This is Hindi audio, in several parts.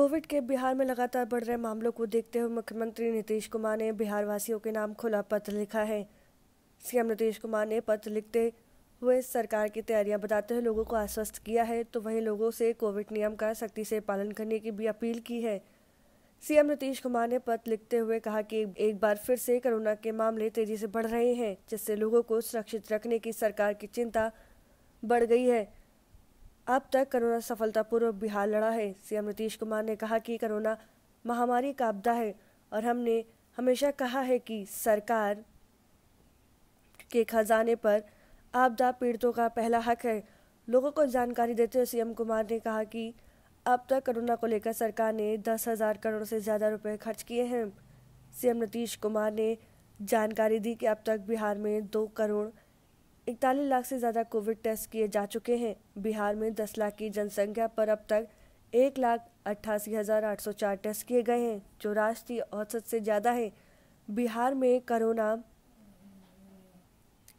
कोविड के बिहार में लगातार बढ़ रहे मामलों को देखते हुए मुख्यमंत्री नीतीश कुमार ने बिहार वासियों के नाम खुला पत्र लिखा है सीएम नीतीश कुमार ने पत्र लिखते हुए सरकार की तैयारियां बताते हुए लोगों को आश्वस्त किया है तो वहीं लोगों से कोविड नियम का सख्ती से पालन करने की भी अपील की है सीएम नीतीश कुमार ने पत्र लिखते हुए कहा कि एक बार फिर से कोरोना के मामले तेजी से बढ़ रहे हैं जिससे लोगों को सुरक्षित रखने की सरकार की चिंता बढ़ गई है अब तक कोरोना सफलतापूर्वक बिहार लड़ा है सीएम नीतीश कुमार ने कहा कि कोरोना महामारी का आपदा है और हमने हमेशा कहा है कि सरकार के खजाने पर आपदा पीड़ितों का पहला हक है लोगों को जानकारी देते हुए सीएम कुमार ने कहा कि अब तक कोरोना को लेकर सरकार ने दस हज़ार करोड़ से ज़्यादा रुपए खर्च किए हैं सीएम नीतीश कुमार ने जानकारी दी कि अब तक बिहार में दो करोड़ इकतालीस लाख से ज़्यादा कोविड टेस्ट किए जा चुके हैं बिहार में दस लाख की जनसंख्या पर अब तक एक लाख अट्ठासी हज़ार आठ सौ चार टेस्ट किए गए हैं जो राष्ट्रीय औसत से ज़्यादा है बिहार में कोरोना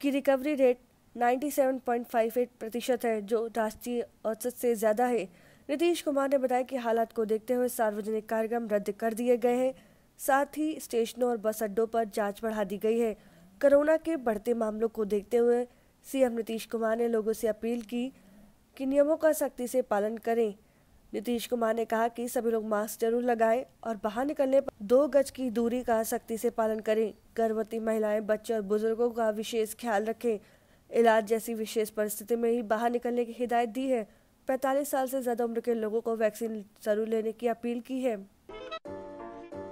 की रिकवरी रेट 97.58 प्रतिशत है जो राष्ट्रीय औसत से ज़्यादा है नीतीश कुमार ने बताया कि हालात को देखते हुए सार्वजनिक कार्यक्रम रद्द कर दिए गए हैं साथ ही स्टेशनों और बस अड्डों पर जांच बढ़ा दी गई है कोरोना के बढ़ते मामलों को देखते हुए सीएम नीतीश कुमार ने लोगों से अपील की कि नियमों का सख्ती से पालन करें नीतीश कुमार ने कहा कि सभी लोग मास्क जरूर लगाएं और बाहर निकलने पर दो गज की दूरी का सख्ती से पालन करें गर्भवती महिलाएं बच्चे और बुजुर्गों का विशेष ख्याल रखें इलाज जैसी विशेष परिस्थिति में ही बाहर निकलने की हिदायत दी है पैंतालीस साल से ज़्यादा उम्र के लोगों को वैक्सीन जरूर लेने की अपील की है